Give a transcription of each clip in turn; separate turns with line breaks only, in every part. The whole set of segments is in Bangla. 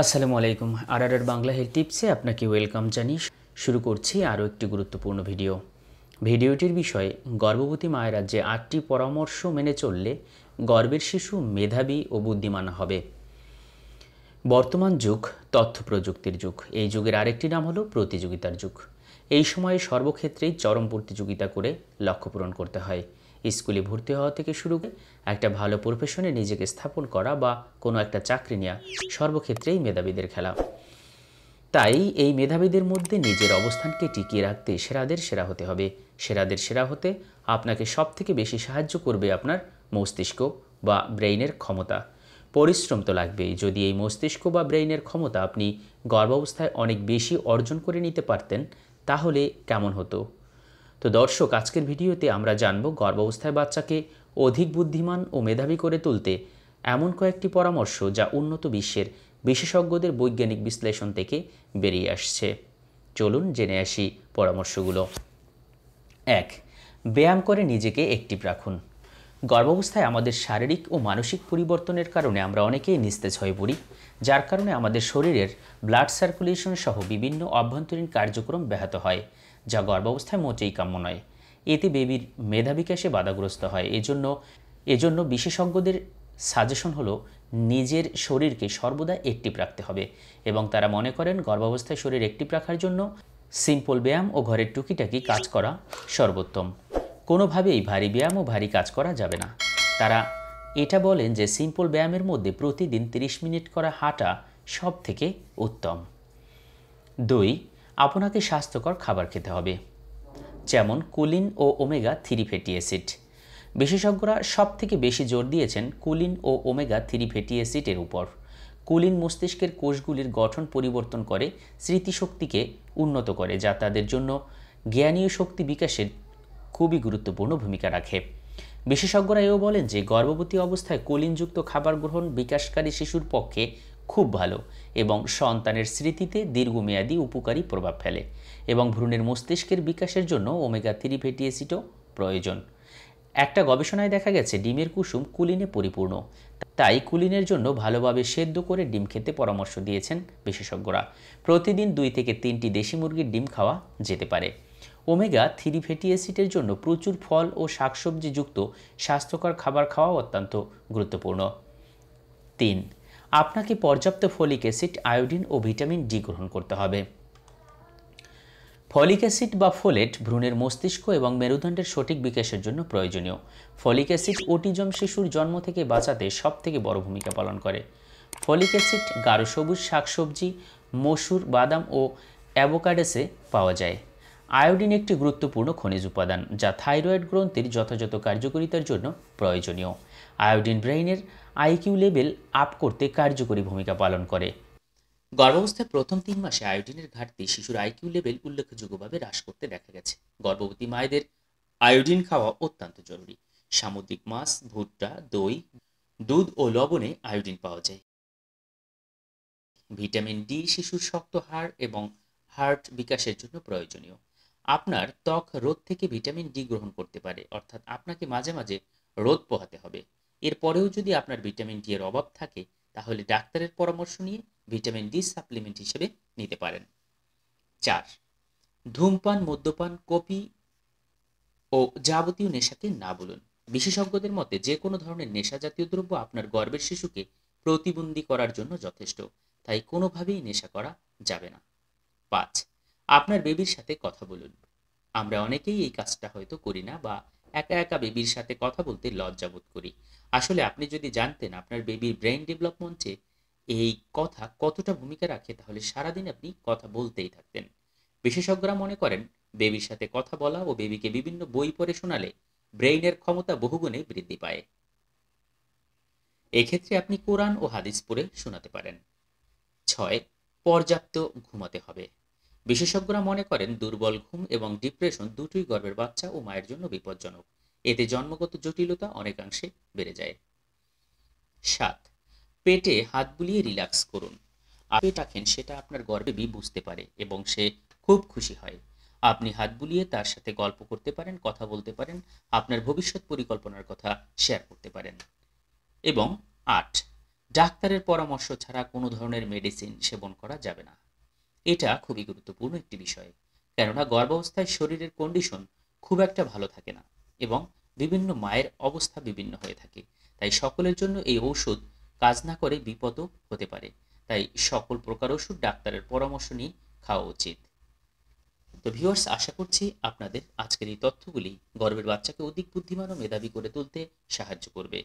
আসসালামু আলাইকুম আর আর বাংলা হেলথ টিপসে আপনাকে ওয়েলকাম জানি শুরু করছি আরও একটি গুরুত্বপূর্ণ ভিডিও ভিডিওটির বিষয়ে গর্ভবতী মায়েরা যে আটটি পরামর্শ মেনে চললে গর্বের শিশু মেধাবী ও বুদ্ধিমান হবে বর্তমান যুগ তথ্য প্রযুক্তির যুগ এই যুগের আরেকটি নাম হলো প্রতিযোগিতার যুগ এই সময়ে সর্বক্ষেত্রেই চরম প্রতিযোগিতা করে লক্ষ্য পূরণ করতে হয় স্কুলে ভর্তি হওয়া থেকে শুরু করে একটা ভালো প্রফেশনে নিজেকে স্থাপন করা বা কোনো একটা চাকরি নেওয়া সর্বক্ষেত্রেই মেধাবীদের খেলা তাই এই মেধাবীদের মধ্যে নিজের অবস্থানকে টিকিয়ে রাখতে সেরাদের সেরা হতে হবে সেরাদের সেরা হতে আপনাকে সব থেকে বেশি সাহায্য করবে আপনার মস্তিষ্ক বা ব্রেইনের ক্ষমতা পরিশ্রম তো লাগবেই যদি এই মস্তিষ্ক বা ব্রেইনের ক্ষমতা আপনি গর্ভাবস্থায় অনেক বেশি অর্জন করে নিতে পারতেন তাহলে কেমন হতো তো দর্শক আজকের ভিডিওতে আমরা জানব গর্ভাবস্থায় বাচ্চাকে অধিক বুদ্ধিমান ও মেধাবী করে তুলতে এমন কয়েকটি পরামর্শ যা উন্নত বিশ্বের বিশেষজ্ঞদের বৈজ্ঞানিক বিশ্লেষণ থেকে বেরিয়ে আসছে চলুন জেনে আসি পরামর্শগুলো এক ব্যায়াম করে নিজেকে একটিভ রাখুন গর্ভাবস্থায় আমাদের শারীরিক ও মানসিক পরিবর্তনের কারণে আমরা অনেকেই নিস্তেজ হয়ে পড়ি যার কারণে আমাদের শরীরের ব্লাড সার্কুলেশন সহ বিভিন্ন অভ্যন্তরীণ কার্যক্রম ব্যাহত হয় যা গর্ভাবস্থায় মোটেই কাম্য নয় এতে বেবির মেধা বিকাশে বাধাগ্রস্ত হয় এজন্য এজন্য বিশেষজ্ঞদের সাজেশন হলো নিজের শরীরকে সর্বদা একটিপ রাখতে হবে এবং তারা মনে করেন গর্ভাবস্থায় শরীর একটিপ রাখার জন্য সিম্পল ব্যায়াম ও ঘরের টুকিটাকি কাজ করা সর্বোত্তম কোনোভাবেই ভারী ব্যায়াম ও ভারী কাজ করা যাবে না তারা এটা বলেন যে সিম্পল ব্যায়ামের মধ্যে প্রতিদিন 30 মিনিট করা হাঁটা সব থেকে উত্তম দুই আপনাকে স্বাস্থ্যকর খাবার খেতে হবে যেমন কুলিন ও ওমেগা থ্রি ফ্যাটি অ্যাসিড বিশেষজ্ঞরা সব থেকে বেশি জোর দিয়েছেন কুলিন ও ওমেগা থ্রি ফ্যাটি অ্যাসিডের উপর কুলিন মস্তিষ্কের কোষগুলির গঠন পরিবর্তন করে স্মৃতিশক্তিকে উন্নত করে যা তাদের জন্য জ্ঞানীয় শক্তি বিকাশের খুবই গুরুত্বপূর্ণ ভূমিকা রাখে বিশেষজ্ঞরা এও বলেন যে গর্ভবতী অবস্থায় কুলিনযুক্ত খাবার গ্রহণ বিকাশকারী শিশুর পক্ষে খুব ভালো এবং সন্তানের স্মৃতিতে দীর্ঘমেয়াদী উপকারী প্রভাব ফেলে এবং ভ্রূণের মস্তিষ্কের বিকাশের জন্য ওমেগা থ্রি ফ্যাটি অ্যাসিডও প্রয়োজন একটা গবেষণায় দেখা গেছে ডিমের কুসুম কুলিনে পরিপূর্ণ তাই কুলিনের জন্য ভালোভাবে সেদ্ধ করে ডিম খেতে পরামর্শ দিয়েছেন বিশেষজ্ঞরা প্রতিদিন দুই থেকে তিনটি দেশি মুরগির ডিম খাওয়া যেতে পারে ওমেগা থ্রি ফ্যাটি অ্যাসিডের জন্য প্রচুর ফল ও শাকসবজিযুক্ত স্বাস্থ্যকর খাবার খাওয়া অত্যন্ত গুরুত্বপূর্ণ তিন আপনাকে পর্যাপ্ত ফলিক অ্যাসিড আয়োডিন ও ভিটামিন ডি গ্রহণ করতে হবে ফলিক অ্যাসিড বা ফোলেট ভ্রূণের মস্তিষ্ক এবং মেরুদণ্ডের সঠিক বিকাশের জন্য প্রয়োজনীয় ফলিক অ্যাসিড ওটিজম শিশুর জন্ম থেকে বাঁচাতে সবথেকে বড় ভূমিকা পালন করে ফলিক অ্যাসিড গাঢ় সবুজ শাকসবজি মসুর বাদাম ও অ্যাভোকাডেসে পাওয়া যায় আয়োডিন একটি গুরুত্বপূর্ণ খনিজ উপাদান যা থাইরয়েড গ্রন্থির যথাযথ কার্যকারিতার জন্য প্রয়োজনীয় আয়োডিন ব্রেইনের আইকিউ লেভেল আপ করতে কার্যকরী ভূমিকা পালন করে গর্ভাবস্থার প্রথম তিন মাসে আয়োডিনের ঘাটতি শিশুর আইকিউ লেভেল উল্লেখযোগ্যভাবে হ্রাস করতে দেখা গেছে গর্ভবতী মায়েদের আয়োডিন খাওয়া অত্যন্ত জরুরি সামুদ্রিক মাছ ভুট্টা দই দুধ ও লবণে আয়োডিন পাওয়া যায় ভিটামিন ডি শিশুর শক্ত হাড় এবং হার্ট বিকাশের জন্য প্রয়োজনীয় আপনার ত্বক রোদ থেকে ভিটামিন ডি গ্রহণ করতে পারে অর্থাৎ আপনাকে মাঝে মাঝে রোদ পোহাতে হবে এরপরেও যদি আপনার ভিটামিন ডি এর অভাব থাকে তাহলে ডাক্তারের পরামর্শ নিয়ে ভিটামিন ডি সাপ্লিমেন্ট হিসেবে নিতে পারেন চার ধূমপান মদ্যপান কপি ও যাবতীয় নেশাকে না বলুন বিশেষজ্ঞদের মতে যে কোনো ধরনের নেশা জাতীয় দ্রব্য আপনার গর্ভের শিশুকে প্রতিবন্ধী করার জন্য যথেষ্ট তাই কোনোভাবেই নেশা করা যাবে না পাঁচ আপনার বেবির সাথে কথা বলুন আমরা অনেকেই এই কাজটা হয়তো করি না বা একা একা বেবির সাথে কথা বলতে লজ্জা বোধ করি আসলে আপনি যদি জানতেন আপনার বেবির ব্রেন ডেভেলপমেন্টে এই কথা কতটা ভূমিকা রাখে তাহলে সারাদিন আপনি কথা বলতেই থাকতেন বিশেষজ্ঞরা মনে করেন বেবির সাথে কথা বলা ও বেবিকে বিভিন্ন বই পড়ে শোনালে ব্রেইনের ক্ষমতা বহুগুণে বৃদ্ধি পায় এক্ষেত্রে আপনি কোরআন ও হাদিস পড়ে শোনাতে পারেন ছয় পর্যাপ্ত ঘুমাতে হবে বিশেষজ্ঞরা মনে করেন দুর্বল ঘুম এবং ডিপ্রেশন দুটোই গর্ভের বাচ্চা ও মায়ের জন্য বিপজ্জনক এতে জন্মগত জটিলতা অনেকাংশে বেড়ে যায় সাত পেটে হাত বুলিয়ে রিল্যাক্স করুন আপনি রাখেন সেটা আপনার গর্বে বি বুঝতে পারে এবং সে খুব খুশি হয় আপনি হাত বুলিয়ে তার সাথে গল্প করতে পারেন কথা বলতে পারেন আপনার ভবিষ্যৎ পরিকল্পনার কথা শেয়ার করতে পারেন এবং আট ডাক্তারের পরামর্শ ছাড়া কোনো ধরনের মেডিসিন সেবন করা যাবে না এটা খুবই গুরুত্বপূর্ণ একটি বিষয় কেননা গর্ভাবস্থায় শরীরের কন্ডিশন খুব একটা ভালো থাকে না এবং বিভিন্ন মায়ের অবস্থা বিভিন্ন হয়ে থাকে তাই সকলের জন্য এই ঔষধ কাজ না করে বিপদও হতে পারে তাই সকল প্রকার ওষুধ ডাক্তারের পরামর্শ নিয়ে খাওয়া উচিত তো ভিউয়ার্স আশা করছি আপনাদের আজকের এই তথ্যগুলি গর্বের বাচ্চাকে অধিক বুদ্ধিমান ও মেধাবী করে তুলতে সাহায্য করবে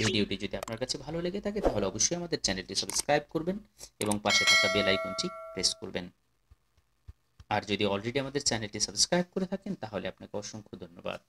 ভিডিওটি যদি আপনার কাছে ভালো লেগে থাকে তাহলে অবশ্যই আমাদের চ্যানেলটি সাবস্ক্রাইব করবেন এবং পাশে থাকা বেল আইকনটি প্রেস করবেন আর যদি অলরেডি আমাদের চ্যানেলটি সাবস্ক্রাইব করে থাকেন তাহলে আপনাকে অসংখ্য ধন্যবাদ